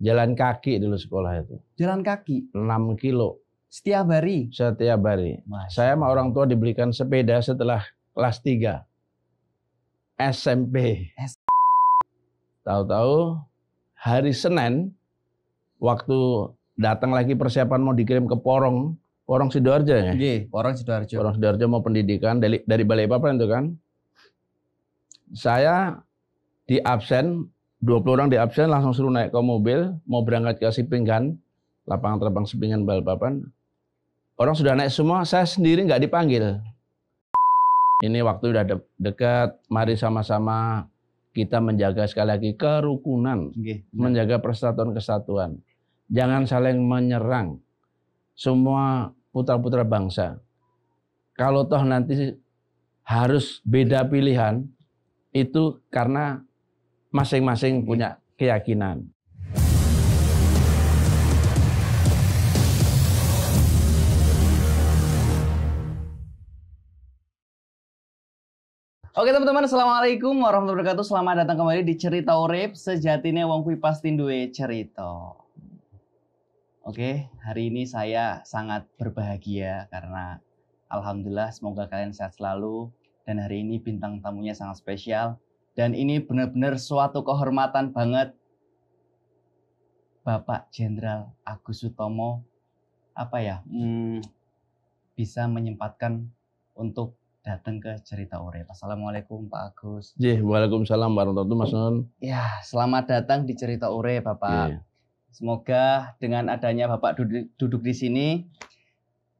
Jalan kaki dulu sekolah itu. Jalan kaki? 6 kilo. Setiap hari? Setiap hari. Saya sama orang tua dibelikan sepeda setelah kelas 3. SMP. S Tahu-tahu hari Senin waktu datang lagi persiapan mau dikirim ke Porong, Porong Sidoarjo ya? Iya, Porong Sidoarjo. Porong Sidoarjo mau pendidikan dari dari Balai Papan itu kan. Saya di absen 20 orang di absen langsung suruh naik ke mobil, mau berangkat ke Sipingan, lapangan terbang Sipingan balapan Orang sudah naik semua, saya sendiri nggak dipanggil. Ini waktu udah de dekat, mari sama-sama kita menjaga sekali lagi kerukunan, okay. menjaga persatuan kesatuan. Jangan saling menyerang semua putra-putra bangsa. Kalau toh nanti harus beda pilihan, itu karena masing-masing iya. punya keyakinan. Oke teman-teman, Assalamualaikum warahmatullahi wabarakatuh. Selamat datang kembali di Cerita Urip. Sejatinya wong kui pasti Dwe cerita. Oke, hari ini saya sangat berbahagia karena alhamdulillah semoga kalian sehat selalu dan hari ini bintang tamunya sangat spesial dan ini benar-benar suatu kehormatan banget. Bapak Jenderal Agus Sutomo apa ya hmm, bisa menyempatkan untuk datang ke cerita ore. Assalamualaikum Pak Agus. Jih, waalaikumsalam warahmatullahi wabarakatuh Mas Ya, selamat datang di cerita ore Bapak. Yeah. Semoga dengan adanya Bapak duduk, duduk di sini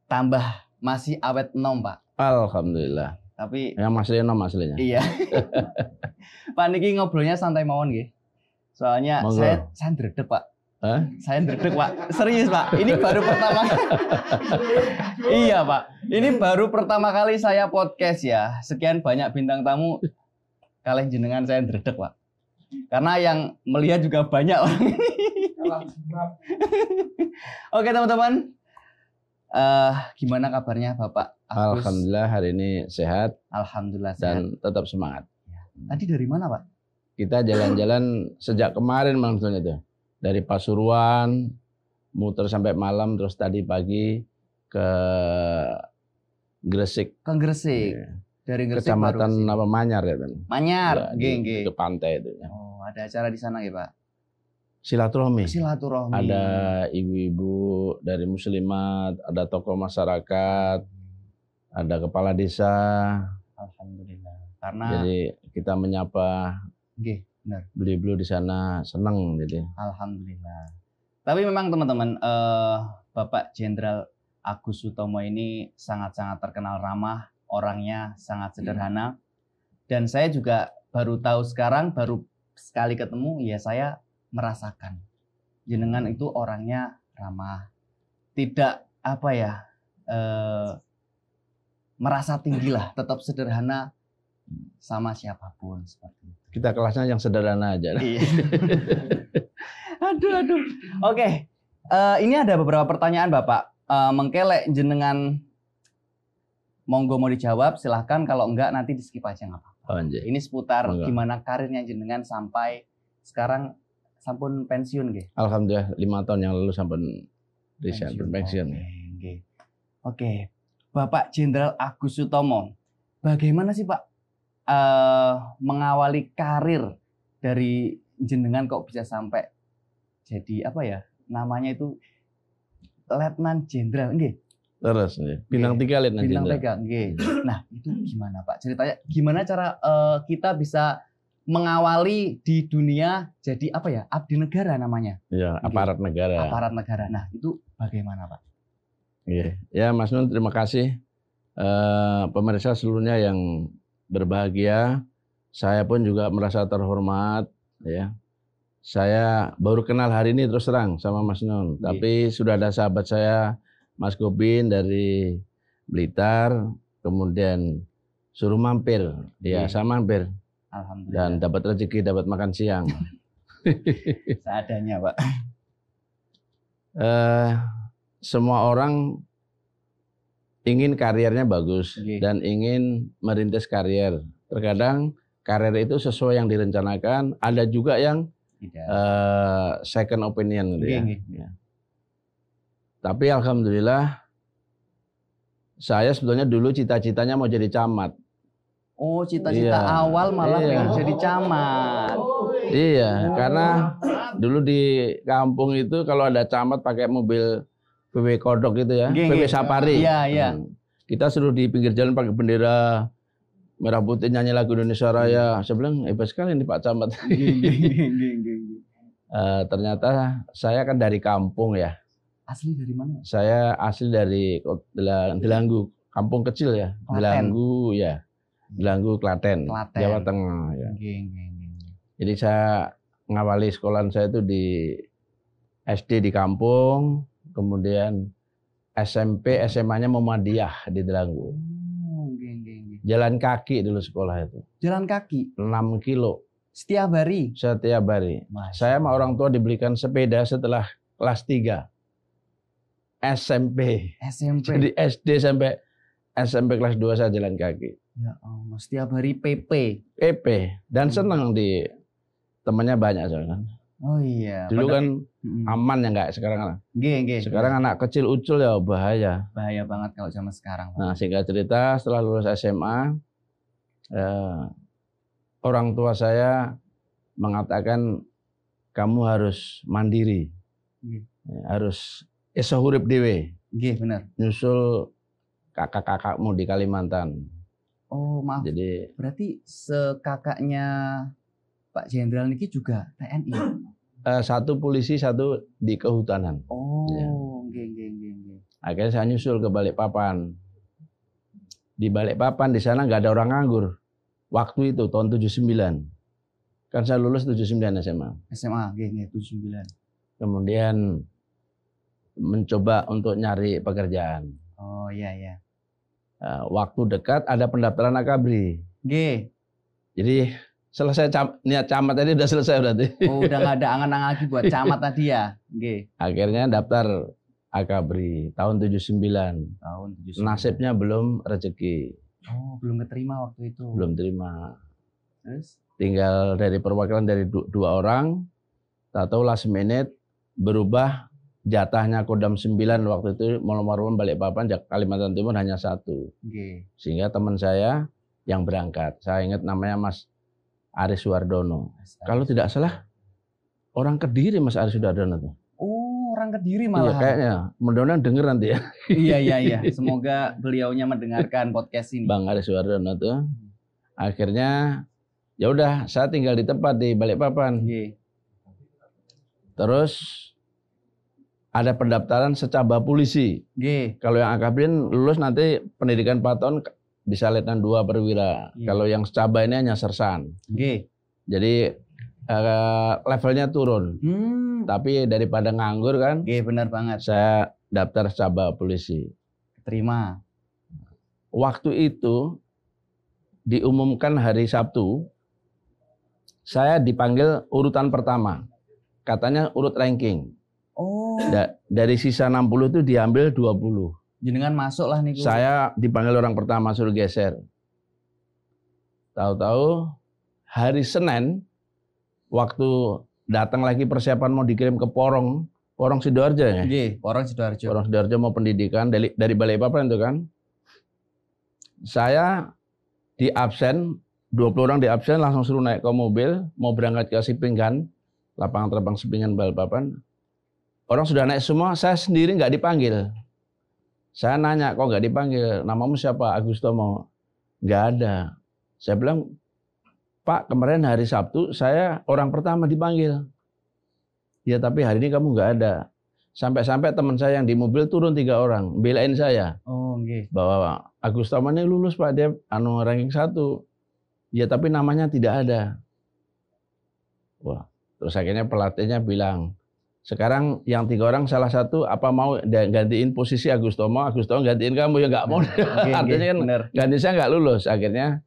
tambah masih awet nom, Pak. Alhamdulillah. Tapi yang Mas Leno Mas Iya. Pak niki ngobrolnya santai mawon gih. Soalnya Monggo. saya saya dredek Pak. Hah? Saya dredek Pak. Serius, Pak. Ini baru pertama. iya, Pak. Ini baru pertama kali saya podcast ya. Sekian banyak bintang tamu kalian jenengan saya dredek Pak. Karena yang melihat juga banyak orang. Oke, teman-teman. Uh, gimana kabarnya Bapak? Alhamdulillah hari ini sehat. Alhamdulillah sehat. Dan tetap semangat. Ya. Tadi dari mana Pak? Kita jalan-jalan sejak kemarin malam itu. Dari Pasuruan, muter sampai malam, terus tadi pagi ke Gresik. Ke Gresik. Ya. Dari Gresik Kecamatan apa Manyar ya Manyar, ya, geng, geng. Ke pantai itu. Ya. Oh, ada acara di sana ya Pak? silaturahmi. Silaturahmi. Ada ibu-ibu dari muslimat, ada tokoh masyarakat, ada kepala desa. Alhamdulillah. Karena jadi kita menyapa. Gih, benar. Beli beli di sana senang jadi. Alhamdulillah. Tapi memang teman-teman, eh, Bapak Jenderal Agus Sutomo ini sangat-sangat terkenal ramah, orangnya sangat iya. sederhana. Hmm. Dan saya juga baru tahu sekarang, baru sekali ketemu, ya saya merasakan jenengan hmm. itu orangnya ramah, tidak apa ya, eh, merasa tinggi lah, tetap sederhana sama siapapun seperti itu. Kita kelasnya yang sederhana aja. Iya. aduh aduh. Oke, okay. uh, eh, ini ada beberapa pertanyaan Bapak. Uh, mengkelek jenengan monggo mau dijawab silahkan kalau enggak nanti di skip aja nggak apa-apa. Oh, ini seputar enggak. gimana karirnya jenengan sampai sekarang sampun pensiun nggih. Alhamdulillah lima tahun yang lalu sampun pensiun pensiun. Oke. Okay. Okay. Bapak Jenderal Agus Sutomo. Bagaimana sih Pak uh, mengawali karir dari jenengan kok bisa sampai jadi apa ya namanya itu Letnan Jenderal, enggak? Terus, bintang tiga Letnan Jenderal. Bintang tiga, enggak. Nah itu gimana Pak? Ceritanya gimana cara uh, kita bisa mengawali di dunia jadi apa ya abdi negara namanya? Ya aparat negara. Aparat negara. Nah itu bagaimana Pak? Iya. Ya Mas Nun terima kasih uh, pemirsa seluruhnya yang berbahagia. Saya pun juga merasa terhormat ya. Saya baru kenal hari ini terus terang sama Mas Nun, yeah. tapi sudah ada sahabat saya Mas Gobin dari Blitar, kemudian suruh mampir, ya iya. saya mampir. Alhamdulillah. Dan dapat rezeki, dapat makan siang. Seadanya, Pak. Eh uh, semua orang ingin karirnya bagus okay. dan ingin merintis karier. Terkadang karir itu sesuai yang direncanakan, ada juga yang uh, second opinion gitu okay, ya. Okay. Ya. Tapi alhamdulillah saya sebetulnya dulu cita-citanya mau jadi camat. Oh, cita-cita iya. awal malah iya. pengen jadi camat. Iya, karena oh. dulu di kampung itu kalau ada camat pakai mobil PW kodok itu ya, Geng, PW Sapari. Iya, iya. Hmm. Kita suruh di pinggir jalan pakai bendera merah putih nyanyi lagu Indonesia Raya. Hmm. Saya bilang hebat eh, sekali ini Pak Camat. Eh, ternyata saya kan dari kampung ya. Asli dari mana? Saya asli dari Delanggu, kampung kecil ya. Delanggu ya. Hmm. Delanggu Klaten, Klaten, Jawa Tengah ya. Jadi saya ngawali sekolah saya itu di SD di kampung, kemudian SMP SMA-nya Muhammadiyah di Delanggu. Oh, geng, geng, Jalan kaki dulu sekolah itu. Jalan kaki? 6 kilo. Setiap hari? Setiap hari. Saya sama orang tua dibelikan sepeda setelah kelas 3. SMP. SMP. Jadi SD sampai SMP kelas 2 saya jalan kaki. Ya Allah, setiap hari PP. PP dan hmm. senang di temannya banyak soalnya. Oh iya. Dulu Padahal, kan aman ya enggak sekarang lah. Kan? Nggih, nggih. Sekarang anak kecil ucul ya bahaya. Bahaya banget kalau zaman sekarang. Pak. Nah, singkat cerita setelah lulus SMA eh, orang tua saya mengatakan kamu harus mandiri. Nggih. Ya, harus iso dewe gih Nggih, benar. Nyusul kakak-kakakmu di Kalimantan. Oh, maaf. Jadi berarti sekakaknya Pak Jenderal Niki juga TNI. uh, satu polisi, satu di kehutanan. Oh, ya. geng, geng, geng, geng. Akhirnya saya nyusul ke Balikpapan. Di Balikpapan di sana nggak ada orang nganggur. Waktu itu tahun 79. Kan saya lulus 79 SMA. SMA, geng, geng 79. Kemudian mencoba untuk nyari pekerjaan. Oh, iya, iya. Eh, waktu dekat ada pendaftaran akabri. G. Jadi selesai cam, niat camat tadi udah selesai berarti. Oh, udah gak ada angan-angan lagi buat camat tadi ya. Okay. Akhirnya daftar Akabri tahun 79. Tahun 79. Nasibnya belum rezeki. Oh, belum diterima waktu itu. Belum terima. Terus tinggal dari perwakilan dari dua orang tak tahu last minute berubah jatahnya Kodam 9 waktu itu balik papan Kalimantan Timur hanya satu. Okay. Sehingga teman saya yang berangkat. Saya ingat namanya Mas Aris Wardono. Kalau tidak salah orang Kediri Mas Aris Wardono tuh. Oh, orang Kediri malah. Iya, kayaknya. mudah denger nanti ya. iya, iya, iya. Semoga beliaunya mendengarkan podcast ini. Bang Aris Wardono tuh. Akhirnya ya udah saya tinggal di tempat di Balikpapan. Iya. Terus ada pendaftaran secaba polisi. G. Iya. Kalau yang akabrin lulus nanti pendidikan 4 tahun bisa letnan dua perwira. Yeah. Kalau yang secaba ini hanya sersan. Okay. Jadi uh, levelnya turun. Hmm. Tapi daripada nganggur kan? Oke, okay, benar banget. Saya daftar secaba polisi. Terima. Waktu itu diumumkan hari Sabtu, saya dipanggil urutan pertama. Katanya urut ranking. Oh. dari sisa 60 itu diambil 20. Jenengan masuk lah niku. Saya dipanggil orang pertama suruh geser. Tahu-tahu hari Senin waktu datang lagi persiapan mau dikirim ke Porong, Porong Sidoarjo ya? Iya, Porong Sidoarjo. Porong Sidoarjo mau pendidikan dari dari Balai Papan itu kan. Saya di absen 20 orang di absen langsung suruh naik ke mobil mau berangkat ke Sipingan, lapangan terbang Sipingan Balikpapan. Orang sudah naik semua, saya sendiri nggak dipanggil. Saya nanya, kok nggak dipanggil? Namamu siapa? Agus Tomo. Nggak ada. Saya bilang, Pak, kemarin hari Sabtu saya orang pertama dipanggil. Ya tapi hari ini kamu nggak ada. Sampai-sampai teman saya yang di mobil turun tiga orang, belain saya. Oh, okay. Bahwa Agus Tomo ini lulus Pak, dia anu ranking satu. Ya tapi namanya tidak ada. Wah, terus akhirnya pelatihnya bilang, sekarang yang tiga orang salah satu apa mau gantiin posisi Agus Tomo, Agus Tomo gantiin kamu ya nggak mau. Okay, Artinya kan bener. ganti saya nggak lulus. Akhirnya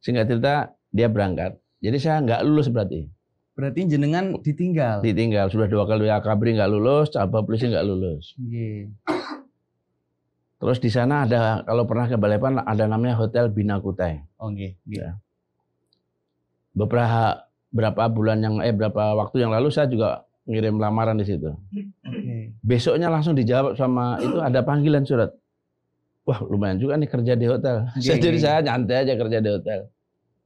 singkat cerita dia berangkat. Jadi saya nggak lulus berarti. Berarti jenengan ditinggal. Ditinggal sudah dua kali ya kabri nggak lulus, apa polisi nggak lulus. Okay. Terus di sana ada kalau pernah ke Balapan ada namanya Hotel Bina Kutai. Oh, oke. okay, yeah. Beberapa berapa bulan yang eh berapa waktu yang lalu saya juga ngirim lamaran di situ. Besoknya langsung dijawab sama itu ada panggilan surat. Wah lumayan juga nih kerja di hotel. Okay. Saya jadi saya nyantai aja kerja di hotel.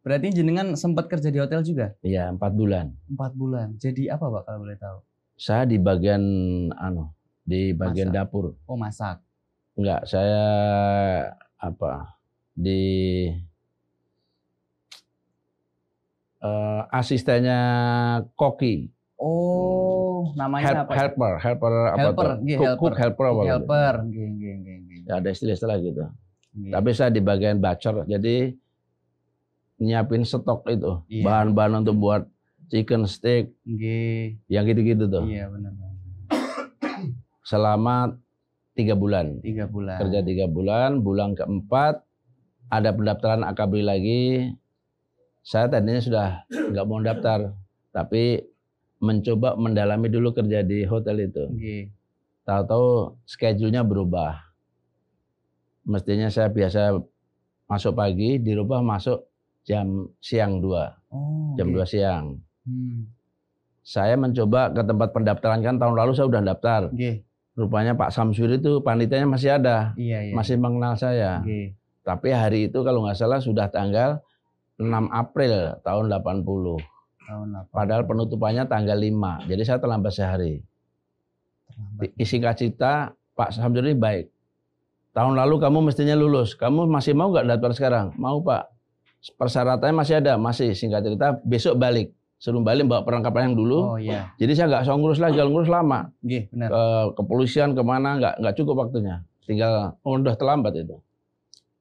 Berarti jenengan sempat kerja di hotel juga? Iya empat bulan. Empat bulan. Jadi apa pak kalau boleh tahu? Saya di bagian ano di bagian masak. dapur. Oh masak. Enggak, saya apa di uh, asistennya koki. Oh, namanya help, apa? Helper, helper, helper apa helper, tuh? Iya, cook, helper, cook helper apa? Gitu? Helper, gih, Ya, ada istilah-istilah gitu. Gih. Iya. Tapi saya di bagian bacor, jadi nyiapin stok itu, iya. bahan-bahan untuk buat chicken steak, gih. yang gitu-gitu tuh. Iya benar. Selama tiga bulan. Tiga bulan. Kerja tiga bulan, bulan keempat ada pendaftaran akabri lagi. Saya tadinya sudah nggak mau daftar, tapi mencoba mendalami dulu kerja di hotel itu. Okay. Tahu-tahu schedule-nya berubah. Mestinya saya biasa masuk pagi, dirubah masuk jam siang dua, Oh, jam dua siang. Hmm. Saya mencoba ke tempat pendaftaran kan tahun lalu saya udah daftar. Okay. Rupanya Pak Samsuri itu panitanya masih ada. Iya, iya. Masih mengenal saya. Okay. Tapi hari itu kalau nggak salah sudah tanggal 6 April tahun 80. Padahal penutupannya tanggal 5. Jadi saya terlambat sehari. Terlambat. Singkat cerita, Pak Samsudin baik. Tahun lalu kamu mestinya lulus. Kamu masih mau nggak daftar sekarang? Mau Pak. Persyaratannya masih ada, masih singkat cerita besok balik. sebelum balik bawa perlengkapan yang dulu. Oh, iya. Jadi saya nggak usah ngurus lagi, kalau ngurus lama. Gih, iya, benar. Ke kepolisian kemana nggak nggak cukup waktunya. Tinggal oh, udah terlambat itu.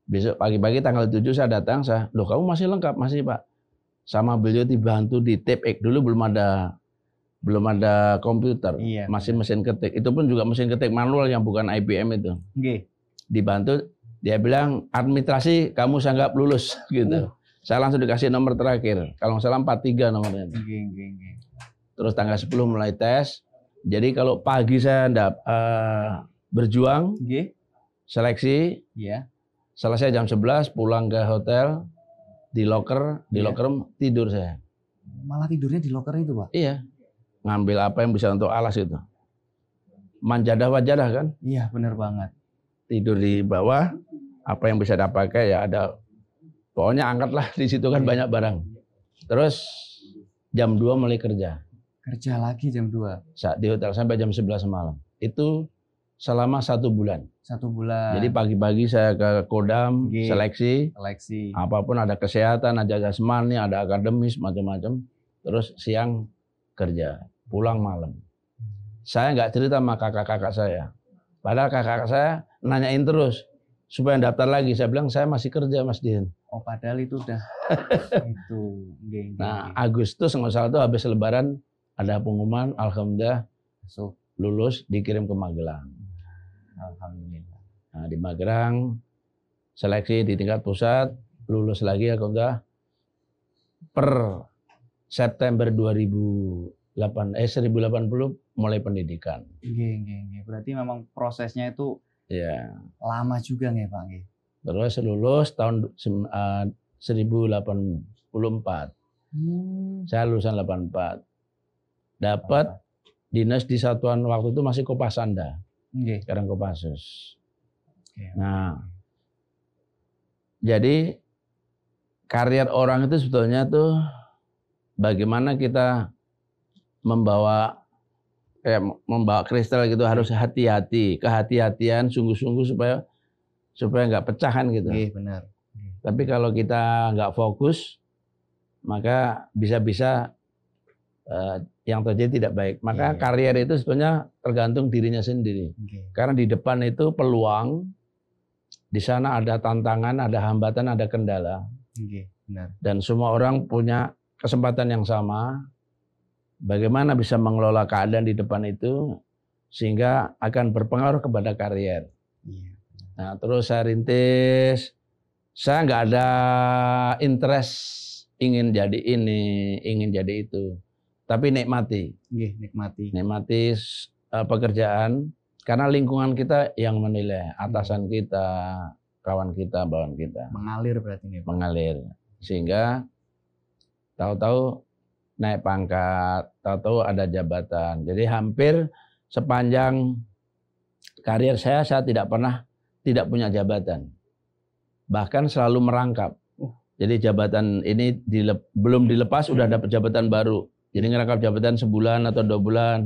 Besok pagi-pagi tanggal 7 saya datang, saya, loh kamu masih lengkap, masih Pak sama beliau dibantu di tape ek dulu belum ada belum ada komputer, iya. masih mesin ketik. Itu pun juga mesin ketik manual yang bukan IBM itu. Okay. Dibantu, dia bilang administrasi kamu sanggap lulus gitu. Uh. Saya langsung dikasih nomor terakhir. Kalau salah 43 nomornya. Okay, okay, okay. Terus tanggal 10 mulai tes. Jadi kalau pagi saya ndak uh, eh, berjuang, okay. seleksi, yeah. selesai jam 11 pulang ke hotel, di locker, di iya. locker tidur saya. Malah tidurnya di locker itu, Pak? Iya. Ngambil apa yang bisa untuk alas itu. Manjadah wajadah kan? Iya, benar banget. Tidur di bawah, apa yang bisa dipakai ya ada pokoknya angkatlah di situ kan iya. banyak barang. Terus jam 2 mulai kerja. Kerja lagi jam 2. Saat di hotel sampai jam 11 malam. Itu selama satu bulan. Satu bulan. Jadi pagi-pagi saya ke Kodam seleksi. Seleksi. Apapun ada kesehatan, ada jasmani, ada akademis, macam-macam. Terus siang kerja, pulang malam. Saya nggak cerita sama kakak-kakak saya. Padahal kakak-kakak saya nanyain terus supaya daftar lagi. Saya bilang saya masih kerja Mas Dian Oh padahal itu udah itu. nah Agustus nggak salah itu habis Lebaran ada pengumuman, alhamdulillah so. lulus dikirim ke Magelang. Alhamdulillah. Nah, di Magerang seleksi di tingkat pusat lulus lagi aku enggak per September 2008 eh 1080 mulai pendidikan. Gini-gini Berarti memang prosesnya itu ya lama juga nih Pak. Terus lulus tahun eh, uh, 1084. Hmm. Saya lulusan 84. Dapat dinas di satuan waktu itu masih Kopasanda okay. sekarang Kopassus. Okay. Nah, jadi karya orang itu sebetulnya tuh bagaimana kita membawa kayak membawa kristal gitu harus hmm. hati-hati, kehati-hatian, sungguh-sungguh supaya supaya nggak pecahan gitu. Iya benar. Tapi kalau kita nggak fokus, maka bisa-bisa Eh, yang terjadi tidak baik. Maka yeah. karier itu sebetulnya tergantung dirinya sendiri. Okay. Karena di depan itu peluang, di sana ada tantangan, ada hambatan, ada kendala. Okay. Benar. Dan semua orang punya kesempatan yang sama. Bagaimana bisa mengelola keadaan di depan itu sehingga akan berpengaruh kepada karier. Yeah. Nah, terus saya rintis. Saya nggak ada interest ingin jadi ini, ingin jadi itu tapi nikmati. nikmati. Nikmati uh, pekerjaan karena lingkungan kita yang menilai, iya. atasan kita, kawan kita, bawahan kita. Mengalir berarti ini. Mengalir. Sehingga tahu-tahu naik pangkat, tahu-tahu ada jabatan. Jadi hampir sepanjang karir saya saya tidak pernah tidak punya jabatan. Bahkan selalu merangkap. Uh. Jadi jabatan ini dilep, belum dilepas sudah iya. dapat jabatan baru. Jadi ngerangkap jabatan sebulan atau dua bulan.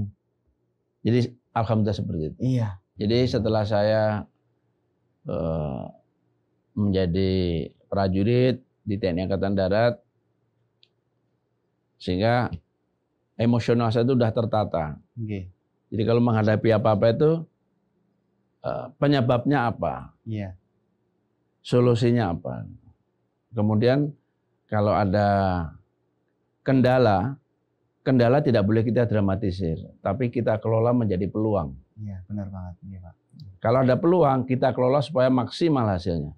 Jadi alhamdulillah seperti itu. Iya. Jadi setelah saya uh, menjadi prajurit di TNI Angkatan Darat, sehingga emosional saya itu sudah tertata. Oke. Jadi kalau menghadapi apa-apa itu uh, penyebabnya apa, Iya. solusinya apa. Kemudian kalau ada kendala kendala tidak boleh kita dramatisir, tapi kita kelola menjadi peluang. Iya, benar banget iya, Pak. Kalau ada peluang, kita kelola supaya maksimal hasilnya.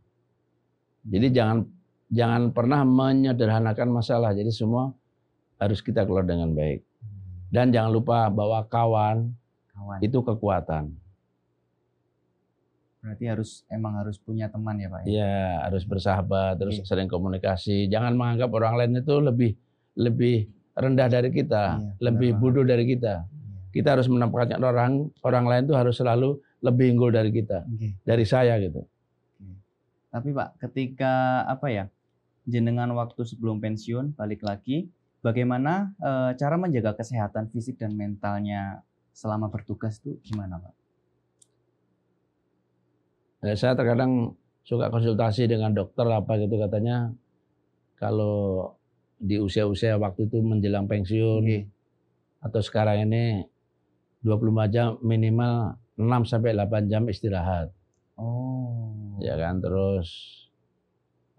Jadi jangan jangan pernah menyederhanakan masalah. Jadi semua harus kita kelola dengan baik. Hmm. Dan jangan lupa bahwa kawan, kawan. itu kekuatan. Berarti harus emang harus punya teman ya, Pak. Ya? Iya, harus bersahabat, terus okay. Iya. sering komunikasi. Jangan menganggap orang lain itu lebih lebih rendah dari kita, iya, lebih bodoh dari kita. Iya. Kita harus menampakkan orang orang lain itu harus selalu lebih unggul dari kita, okay. dari saya gitu. Tapi Pak, ketika apa ya, jenengan waktu sebelum pensiun balik lagi, bagaimana e, cara menjaga kesehatan fisik dan mentalnya selama bertugas itu gimana Pak? Ya, saya terkadang suka konsultasi dengan dokter apa gitu katanya kalau di usia-usia waktu itu menjelang pensiun okay. atau sekarang ini 25 jam minimal 6 sampai 8 jam istirahat. Oh. Ya kan terus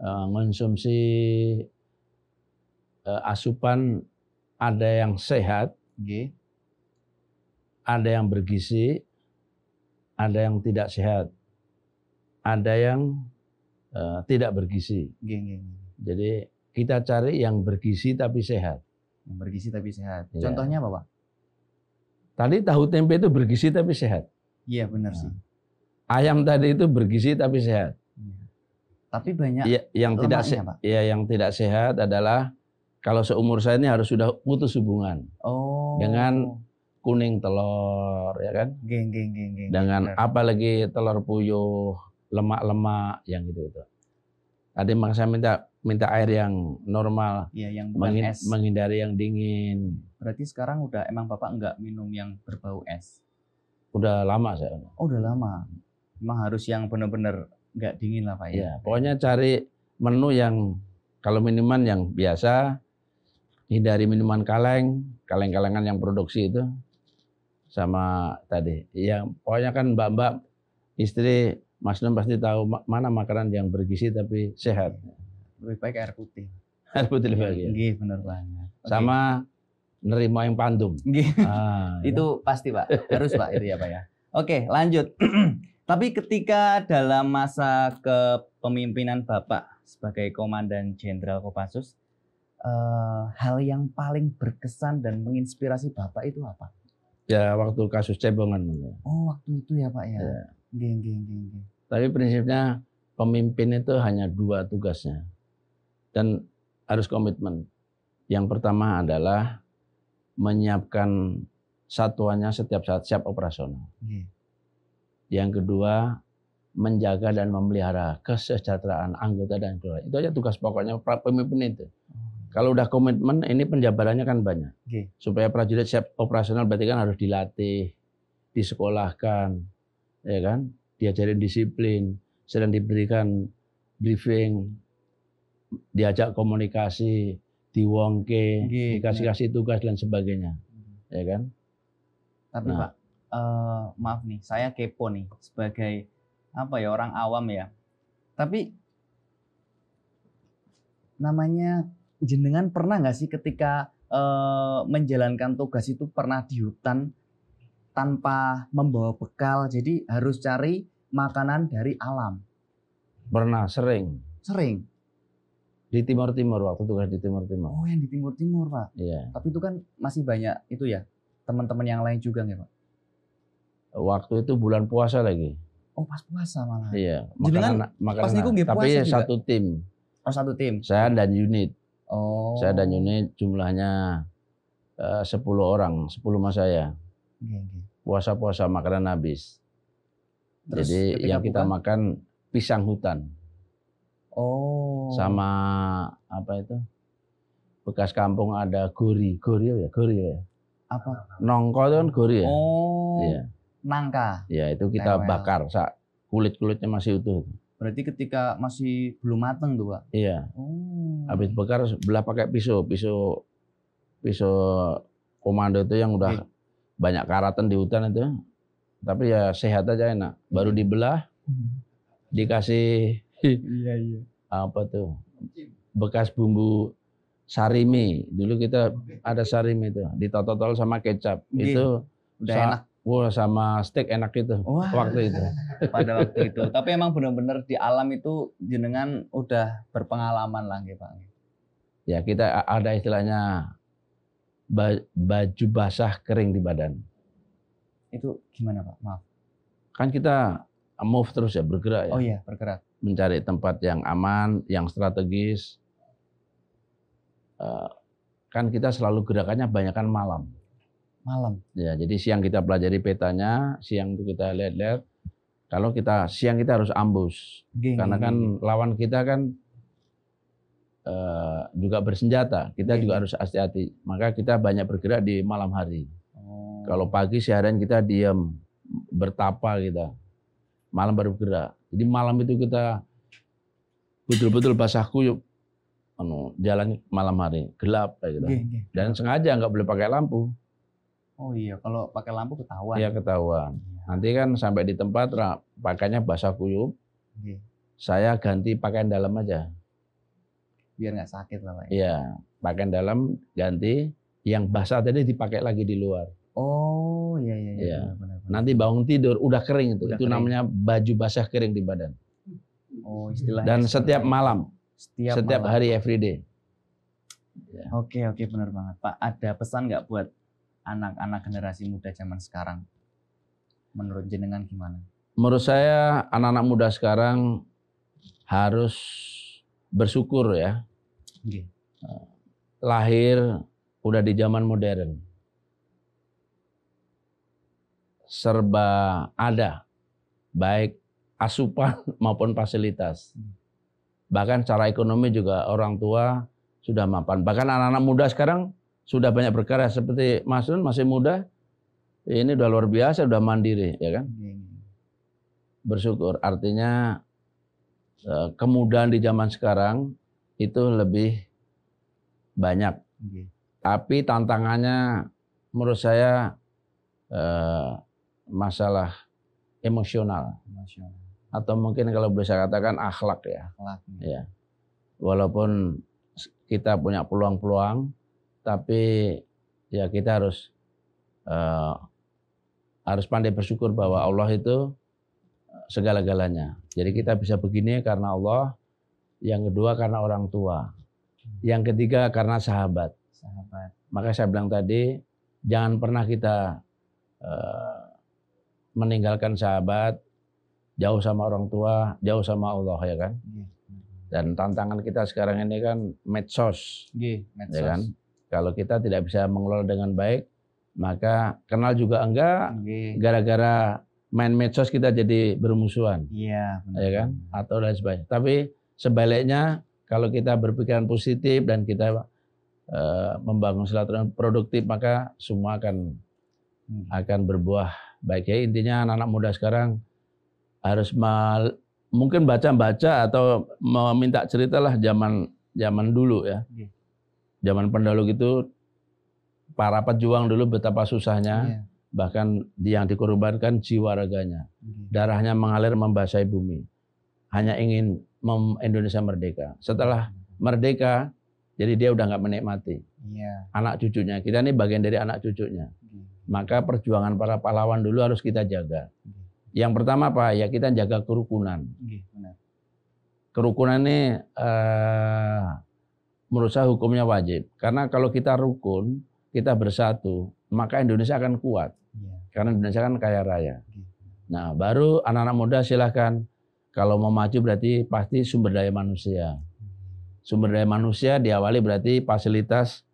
uh, eh, konsumsi uh, eh, asupan ada yang sehat, okay. ada yang bergizi, ada yang tidak sehat, ada yang uh, tidak bergizi. Okay. Jadi kita cari yang bergizi tapi sehat. Yang bergizi tapi sehat. Ya. Contohnya apa, Pak? Tadi tahu tempe itu bergizi tapi sehat. Iya, benar nah. sih. Ayam tadi itu bergizi tapi sehat. Iya. Tapi banyak ya, yang tidak sehat. Iya yang tidak sehat adalah kalau seumur saya ini harus sudah putus hubungan. Oh. Dengan kuning telur ya kan geng geng geng geng dengan apalagi telur puyuh lemak lemak yang gitu gitu tadi memang saya minta minta air yang normal, ya, yang bukan mengin, es. menghindari yang dingin. Berarti sekarang udah emang bapak nggak minum yang berbau es? Udah lama saya. Oh, udah lama. Emang harus yang benar-benar nggak dingin lah pak ya. ya. Pokoknya cari menu yang kalau minuman yang biasa, hindari minuman kaleng, kaleng-kalengan yang produksi itu, sama tadi. Yang pokoknya kan mbak-mbak istri Mas Nun pasti tahu mana makanan yang bergizi tapi sehat lebih baik air putih. Air putih lebih baik. Iya, benar banget. Sama nerima yang pandum. Ah, ya. itu ya. pasti pak, harus pak itu ya pak ya. Oke lanjut. Tapi ketika dalam masa kepemimpinan bapak sebagai Komandan Jenderal Kopassus, eh, hal yang paling berkesan dan menginspirasi bapak itu apa? Ya waktu kasus cebongan. Ya. Oh waktu itu ya pak ya. ya. Geng, geng, geng, geng. Tapi prinsipnya pemimpin itu hanya dua tugasnya. Dan harus komitmen. Yang pertama adalah menyiapkan satuannya setiap saat siap operasional. Hmm. Yang kedua, menjaga dan memelihara kesejahteraan anggota dan keluarga. Itu aja tugas pokoknya pemimpin itu. Oh. Kalau udah komitmen, ini penjabarannya kan banyak. Okay. Iya. Supaya prajurit siap operasional berarti kan harus dilatih, disekolahkan, ya kan, diajarin disiplin, sedang diberikan briefing, diajak komunikasi, diwongke, dikasih-kasih tugas dan sebagainya. Hmm. Ya kan? Tapi nah. Pak, uh, maaf nih, saya kepo nih sebagai apa ya orang awam ya. Tapi namanya jenengan pernah nggak sih ketika uh, menjalankan tugas itu pernah di hutan tanpa membawa bekal, jadi harus cari makanan dari alam. Pernah, sering. Sering. Di Timur Timur waktu tugas di Timur Timur. Oh, yang di Timur Timur, Pak. Iya. Tapi itu kan masih banyak itu ya, teman-teman yang lain juga nggak, Pak? Waktu itu bulan puasa lagi. Oh, pas puasa malah. Iya. Makanan, makanan. Pas niku puasa Tapi juga. satu tim. Oh, satu tim. Saya dan unit. Oh. Saya dan unit jumlahnya eh, sepuluh orang, sepuluh mas saya. Puasa-puasa makanan habis. Terus Jadi yang kita bukan? makan pisang hutan. Oh. Sama apa itu? Bekas kampung ada gori, gori ya, gori ya. Apa? Nongko itu kan gori ya. Oh. Iya. Nangka. Ya itu kita Tewel. bakar, kulit kulitnya masih utuh. Berarti ketika masih belum mateng tuh pak? Iya. Oh. Habis bakar belah pakai pisau, pisau, pisau komando itu yang udah okay. banyak karatan di hutan itu. Tapi ya sehat aja enak. Baru iya. dibelah, hmm. dikasih iya iya apa tuh bekas bumbu sarimi dulu kita ada sarimi itu ditototol sama kecap Gini. Iya. itu udah sa- enak Wah wow, sama steak enak itu Wah. waktu itu. Pada waktu itu. Tapi emang benar-benar di alam itu jenengan udah berpengalaman lah gitu Pak. Ya kita ada istilahnya baju basah kering di badan. Itu gimana Pak? Maaf. Kan kita move terus ya bergerak ya. Oh iya bergerak mencari tempat yang aman, yang strategis. Eh, kan kita selalu gerakannya banyakkan malam. Malam. Ya, jadi siang kita pelajari petanya, siang itu kita lihat-lihat. Kalau kita siang kita harus ambus, gini, karena kan lawan kita kan uh, juga bersenjata. Kita gini. Iya, juga iya. harus hati-hati. Maka kita banyak bergerak di malam hari. Oh. Kalau pagi seharian kita diam, bertapa kita. Malam baru bergerak jadi malam itu kita betul-betul basah kuyup anu jalan malam hari gelap kayak gitu. Dan sengaja nggak boleh pakai lampu. Oh iya, kalau pakai lampu ketahuan. Iya ketahuan. Nanti kan sampai di tempat pakainya basah kuyup. Gih. Saya ganti pakaian dalam aja. Biar nggak sakit lah Iya, pakaian dalam ganti yang basah tadi dipakai lagi di luar. Oh iya iya. iya. iya. Nanti bangun tidur udah kering itu. Udah itu kering. namanya baju basah kering di badan. Oh istilahnya. Dan setiap malam. Setiap, setiap malam. hari everyday. Ya. Oke oke benar banget Pak. Ada pesan nggak buat anak-anak generasi muda zaman sekarang? Menurut jenengan gimana? Menurut saya anak-anak muda sekarang harus bersyukur ya. Okay. Lahir udah di zaman modern serba ada, baik asupan maupun fasilitas. Bahkan secara ekonomi juga orang tua sudah mapan. Bahkan anak-anak muda sekarang sudah banyak berkarya seperti Mas Nun masih muda, ini udah luar biasa, udah mandiri, ya kan? Iya, iya. Bersyukur. Artinya eh, kemudahan di zaman sekarang itu lebih banyak. Iya. Tapi tantangannya menurut saya eh, masalah emosional, atau mungkin kalau bisa katakan akhlak ya. Akhlak. Ya. Iya. Walaupun kita punya peluang-peluang, tapi ya kita harus uh, harus pandai bersyukur bahwa Allah itu eh, segala-galanya. Jadi kita bisa begini karena Allah, yang kedua karena orang tua, yang ketiga karena sahabat. Sahabat. Maka saya bilang tadi, jangan pernah kita uh, meninggalkan sahabat, jauh sama orang tua, jauh sama Allah ya kan. Iya, dan tantangan kita sekarang ini kan medsos, iya, ya medsos. ya kan. Kalau kita tidak bisa mengelola dengan baik, maka kenal juga enggak, iya. gara-gara main medsos kita jadi bermusuhan, yeah, ya kan, atau lain sebagainya. Tapi sebaliknya kalau kita berpikiran positif dan kita uh, membangun silaturahmi produktif, maka semua akan hmm. akan berbuah Baik ya intinya anak-anak muda sekarang harus mal, mungkin baca-baca atau meminta cerita lah zaman zaman dulu ya. Iya. Zaman pendahulu itu para pejuang dulu betapa susahnya yeah. bahkan yang dikorbankan jiwa raganya. Iya. Darahnya mengalir membasahi bumi. Hanya ingin Indonesia merdeka. Setelah merdeka jadi dia udah nggak menikmati. Yeah. Anak cucunya kita ini bagian dari anak cucunya. Maka perjuangan para pahlawan dulu harus kita jaga. Yang pertama apa? Ya kita jaga kerukunan. Kerukunan ini eh, menurut saya hukumnya wajib. Karena kalau kita rukun, kita bersatu, maka Indonesia akan kuat. Iya. Karena Indonesia kan kaya raya. Nah, baru anak-anak muda silahkan. Kalau mau maju berarti pasti sumber daya manusia. Sumber daya manusia diawali berarti fasilitas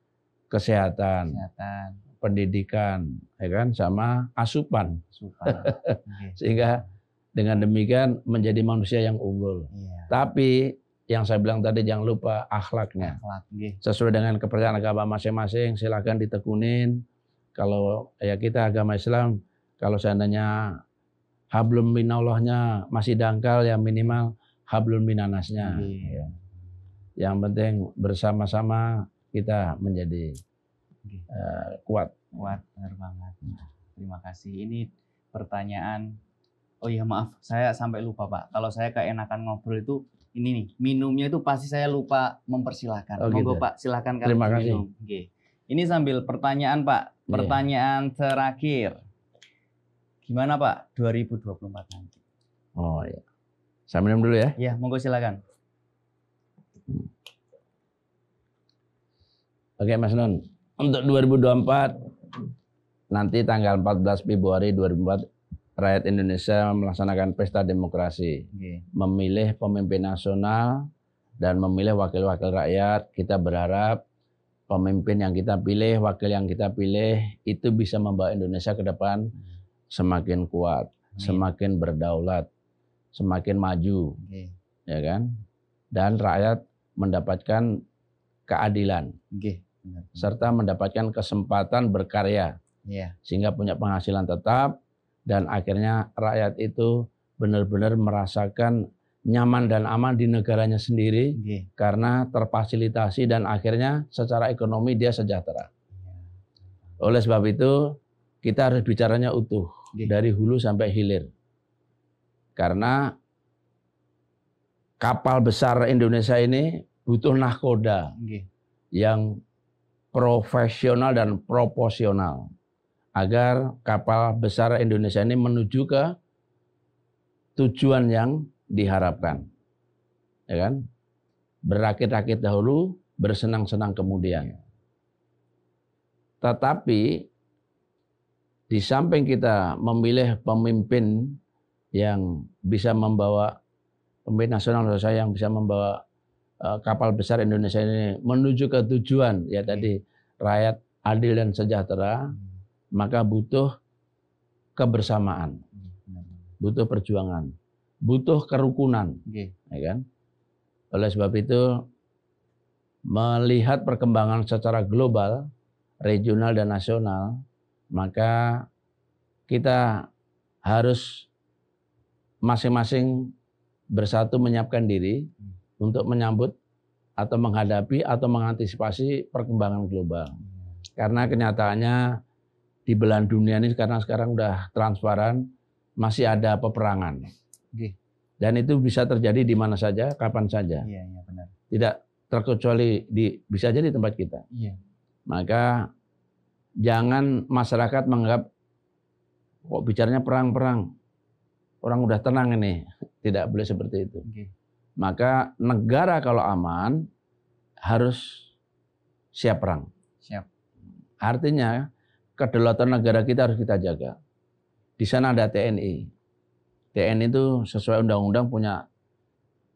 kesehatan. kesehatan pendidikan, ya kan, sama asupan, asupan. sehingga dengan demikian menjadi manusia yang unggul. Iya. Tapi yang saya bilang tadi jangan lupa akhlaknya. Akhlak, Sesuai dengan kepercayaan agama masing-masing, silahkan ditekunin. Kalau ya kita agama Islam, kalau seandainya hablum minallahnya masih dangkal, ya minimal hablum minanasnya. Yeah. Ya. Yang penting bersama-sama kita menjadi uh, kuat. Kuat, benar banget. Nah, terima kasih. Ini pertanyaan. Oh iya maaf, saya sampai lupa Pak. Kalau saya keenakan ngobrol itu ini nih minumnya itu pasti saya lupa mempersilahkan. Oh, Monggo gitu. Ya. Pak, silakan kali Terima kasih. minum. Okay. Ini sambil pertanyaan Pak, iya. pertanyaan yeah. terakhir. Gimana Pak 2024 nanti? Oh iya. Saya minum dulu ya. Iya, monggo silakan. Hmm. Oke Mas Non, untuk 2024 nanti tanggal 14 Februari 2024 rakyat Indonesia melaksanakan pesta demokrasi, okay. memilih pemimpin nasional dan memilih wakil-wakil rakyat. Kita berharap pemimpin yang kita pilih, wakil yang kita pilih itu bisa membawa Indonesia ke depan semakin kuat, okay. semakin berdaulat, semakin maju, okay. ya kan? Dan rakyat mendapatkan keadilan. Okay serta mendapatkan kesempatan berkarya yeah. sehingga punya penghasilan tetap dan akhirnya rakyat itu benar-benar merasakan nyaman dan aman di negaranya sendiri yeah. karena terfasilitasi dan akhirnya secara ekonomi dia sejahtera. Iya. Oleh sebab itu kita harus bicaranya utuh yeah. dari hulu sampai hilir karena kapal besar Indonesia ini butuh nahkoda iya. yang profesional dan proporsional agar kapal besar Indonesia ini menuju ke tujuan yang diharapkan. Ya kan? Berakit-akit dahulu, bersenang-senang kemudian. Tetapi di samping kita memilih pemimpin yang bisa membawa pemimpin nasional saya yang bisa membawa Eh, kapal besar Indonesia ini menuju ke tujuan ya iya. tadi rakyat adil dan sejahtera hmm. maka butuh kebersamaan hmm, butuh perjuangan butuh kerukunan ya kan oleh sebab itu melihat perkembangan secara global regional dan nasional maka kita harus masing-masing bersatu menyiapkan diri hmm untuk menyambut atau menghadapi atau mengantisipasi perkembangan global. Karena kenyataannya di belahan dunia ini karena sekarang sudah transparan masih ada peperangan. Dan itu bisa terjadi di mana saja, kapan saja. Iya, iya, Tidak terkecuali di bisa jadi tempat kita. Iya. Maka jangan masyarakat menganggap kok bicaranya perang-perang. Orang udah tenang ini. Tidak boleh seperti itu. Oke. Maka negara kalau aman harus siap perang. Siap. Artinya kedaulatan negara kita harus kita jaga. Di sana ada TNI. TNI itu sesuai undang-undang punya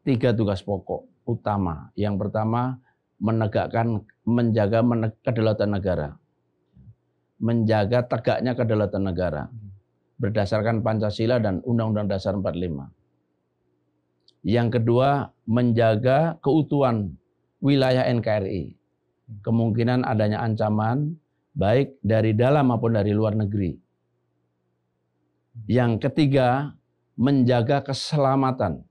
tiga tugas pokok utama. Yang pertama menegakkan, menjaga kedaulatan negara, menjaga tegaknya kedaulatan negara hmm. berdasarkan Pancasila dan Undang-Undang Dasar 45. Yang kedua, menjaga keutuhan wilayah NKRI. Kemungkinan adanya ancaman baik dari dalam maupun dari luar negeri. Yang ketiga, menjaga keselamatan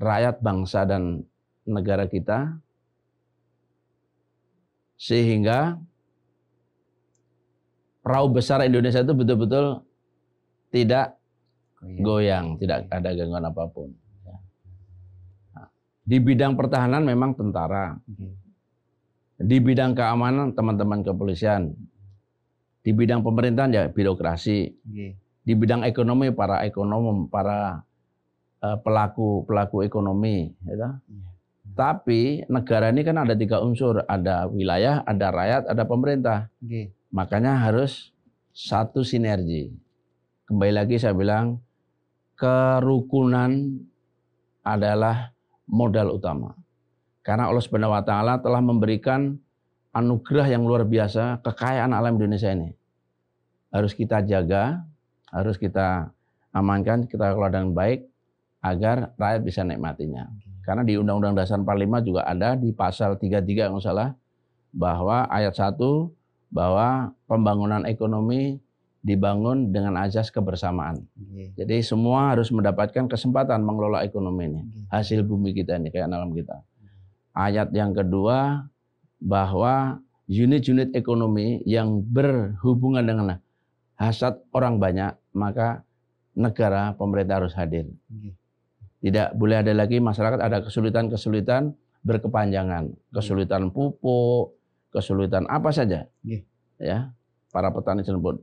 rakyat bangsa dan negara kita sehingga perahu besar Indonesia itu betul-betul tidak goyang, tidak iya. ada gangguan apapun. Di bidang pertahanan memang tentara. Di bidang keamanan teman-teman kepolisian. Di bidang pemerintahan ya birokrasi. Di bidang ekonomi para ekonom, para pelaku-pelaku eh, ekonomi. Ya. Iya. Tapi negara ini kan ada tiga unsur. Ada wilayah, ada rakyat, ada pemerintah. Makanya harus satu sinergi. Kembali lagi saya bilang, kerukunan adalah modal utama. Karena Allah Subhanahu wa taala telah memberikan anugerah yang luar biasa kekayaan alam Indonesia ini. Harus kita jaga, harus kita amankan, kita kelola dengan baik agar rakyat bisa nikmatinya. Karena di Undang-Undang Dasar 45 juga ada di pasal 33 kalau salah bahwa ayat 1 bahwa pembangunan ekonomi dibangun dengan azas kebersamaan. Okay. Jadi semua harus mendapatkan kesempatan mengelola ekonomi ini, okay. hasil bumi kita ini, kayak alam kita. Ayat yang kedua bahwa unit-unit ekonomi yang berhubungan dengan hasad orang banyak, maka negara pemerintah harus hadir. Okay. Tidak boleh ada lagi masyarakat ada kesulitan-kesulitan berkepanjangan, kesulitan pupuk, kesulitan apa saja. Okay. Ya, para petani tersebut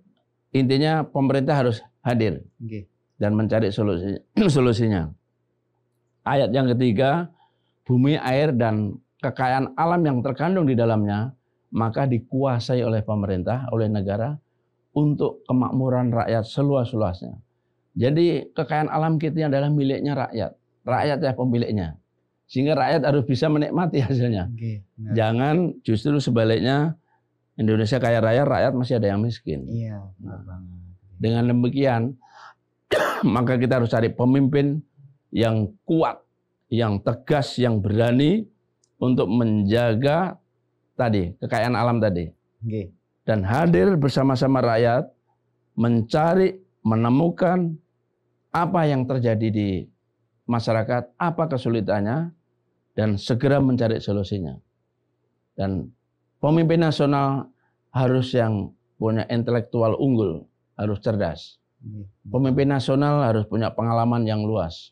Intinya pemerintah harus hadir okay. dan mencari solusi, solusinya. Ayat yang ketiga, bumi, air, dan kekayaan alam yang terkandung di dalamnya, maka dikuasai oleh pemerintah, oleh negara, untuk kemakmuran rakyat seluas-luasnya. Jadi kekayaan alam kita adalah miliknya rakyat. Rakyat ya pemiliknya. Sehingga rakyat harus bisa menikmati hasilnya. Okay, Jangan justru sebaliknya Indonesia kaya raya, rakyat masih ada yang miskin. Iya, nah, Dengan demikian, maka kita harus cari pemimpin yang kuat, yang tegas, yang berani untuk menjaga tadi kekayaan alam tadi. Okay. Dan hadir bersama-sama rakyat mencari, menemukan apa yang terjadi di masyarakat, apa kesulitannya, dan segera mencari solusinya. Dan Pemimpin nasional harus yang punya intelektual unggul, harus cerdas. Pemimpin nasional harus punya pengalaman yang luas.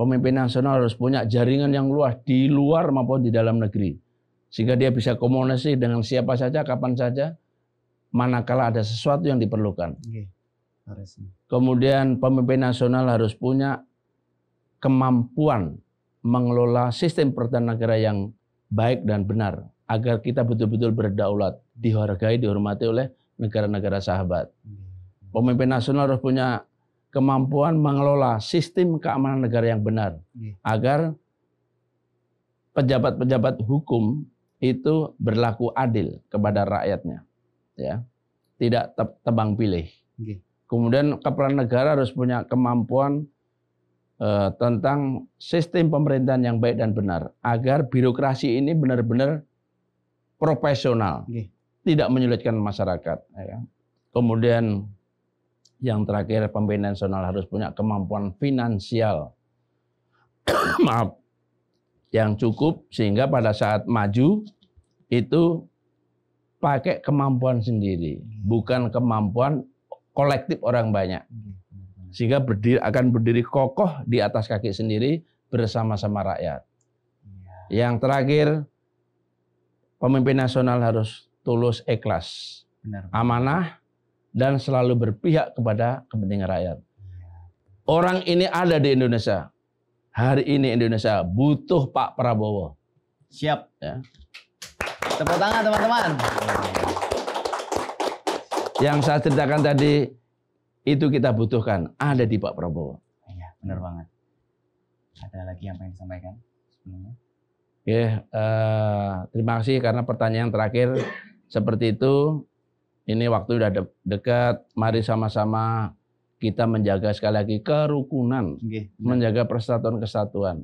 Pemimpin nasional harus punya jaringan yang luas di luar maupun di dalam negeri. Sehingga dia bisa komunikasi dengan siapa saja, kapan saja, manakala ada sesuatu yang diperlukan. Kemudian pemimpin nasional harus punya kemampuan mengelola sistem pertahanan negara yang baik dan benar agar kita betul-betul berdaulat, dihargai, dihormati oleh negara-negara sahabat. Pemimpin nasional harus punya kemampuan mengelola sistem keamanan negara yang benar iya. agar pejabat-pejabat hukum itu berlaku adil kepada rakyatnya, ya, tidak tebang pilih. Iya. Kemudian kepala negara harus punya kemampuan eh, tentang sistem pemerintahan yang baik dan benar agar birokrasi ini benar-benar profesional, tidak menyulitkan masyarakat. Ya kan? Kemudian yang terakhir pemimpin nasional harus punya kemampuan finansial, maaf, yang cukup sehingga pada saat maju itu pakai kemampuan sendiri, bukan kemampuan kolektif orang banyak. Sehingga berdiri, akan berdiri kokoh di atas kaki sendiri bersama-sama rakyat. Iya. Yang terakhir, pemimpin nasional harus tulus ikhlas, Benar. amanah, dan selalu berpihak kepada kepentingan rakyat. Orang ini ada di Indonesia. Hari ini Indonesia butuh Pak Prabowo. Siap. Ya. Tepuk tangan teman-teman. Yang saya ceritakan tadi itu kita butuhkan ada di Pak Prabowo. Iya, benar banget. Ada lagi yang pengen disampaikan sebelumnya? Oke, eh, terima kasih karena pertanyaan terakhir seperti itu. Ini waktu sudah de dekat. Mari sama-sama kita menjaga sekali lagi kerukunan, Oke, menjaga persatuan kesatuan.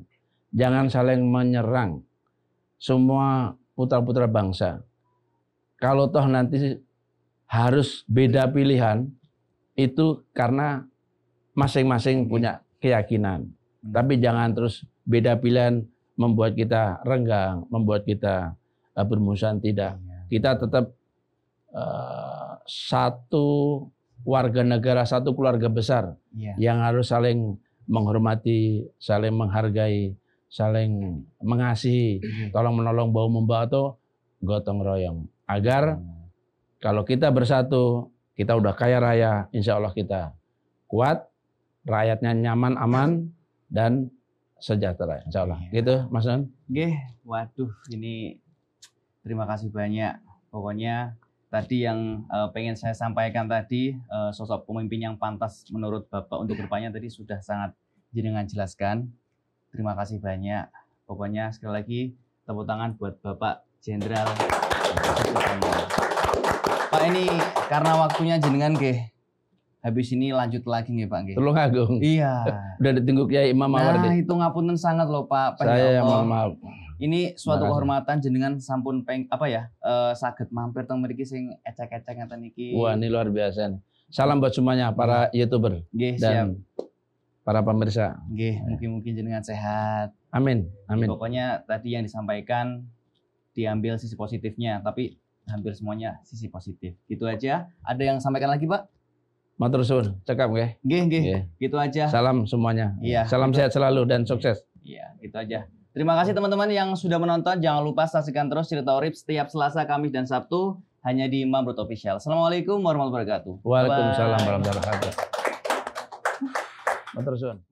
Jangan saling menyerang semua putra-putra bangsa. Kalau toh nanti harus beda pilihan itu karena masing-masing punya keyakinan. Tapi jangan terus beda pilihan membuat kita renggang, membuat kita uh, bermusuhan tidak. Iya. Kita tetap uh, satu warga negara, satu keluarga besar yeah. yang harus saling menghormati, saling menghargai, saling mengasihi, iya. tolong menolong bau membawa atau gotong royong agar iya. kalau kita bersatu kita udah kaya raya, insya Allah kita kuat, rakyatnya nyaman aman dan sejahtera insya Allah. Iya. Gitu Mas Nun? Oke, waduh ini terima kasih banyak. Pokoknya tadi yang uh, pengen saya sampaikan tadi uh, sosok pemimpin yang pantas menurut Bapak untuk kedepannya tadi sudah sangat jenengan jelaskan. Terima kasih banyak. Pokoknya sekali lagi tepuk tangan buat Bapak Jenderal. Pak ini karena waktunya jenengan ke Habis ini lanjut lagi nih Pak. Tolong Agung. Iya. Udah ditunggu Kiai Imam Mawar. Nah, itu ngapunten sangat loh Pak. Pak Saya yang mohon maaf. Ini suatu Makasih. kehormatan jenengan sampun peng apa ya? uh, saged mampir teng mriki sing ecek-ecek ngeten iki. Wah, ini luar biasa nih. Salam buat semuanya hmm. para YouTuber Gih, dan siap. para pemirsa. Gih, ya. mungkin-mungkin jenengan sehat. Amin. Amin. Jadi, pokoknya tadi yang disampaikan diambil sisi positifnya, tapi hampir semuanya sisi positif. Gitu aja. Ada yang sampaikan lagi, Pak? Matur suwun, cekap nggih. Nggih, nggih. Gitu aja. Salam semuanya. Iya. Salam gitu. sehat selalu dan iya. sukses. Iya, gitu aja. Terima kasih teman-teman yang sudah menonton. Jangan lupa saksikan terus cerita Orip setiap Selasa, Kamis, dan Sabtu hanya di Mamrut Official. Assalamualaikum warahmatullahi wabarakatuh. Waalaikumsalam warahmatullahi wabarakatuh. Matur suwun.